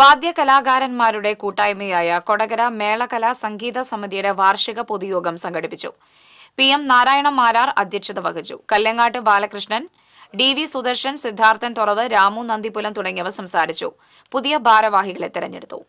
വാദ്യകലാകാരന്മാരുടെ കൂട്ടായ്മയായ കൊടകര മേളകലാ സംഗീത സമിതിയുടെ വാർഷിക പൊതുയോഗം സംഘടിപ്പിച്ചു പി എം നാരായണ മാരാർ അധ്യക്ഷത വഹിച്ചു കല്ലങ്ങാട്ട് ബാലകൃഷ്ണൻ ഡി വി സുദർശൻ സിദ്ധാർത്ഥൻ തുറവ് രാമു നന്ദിപുലം തുടങ്ങിയവർ സംസാരിച്ചു പുതിയ ഭാരവാഹികളെ തെരഞ്ഞെടുത്തു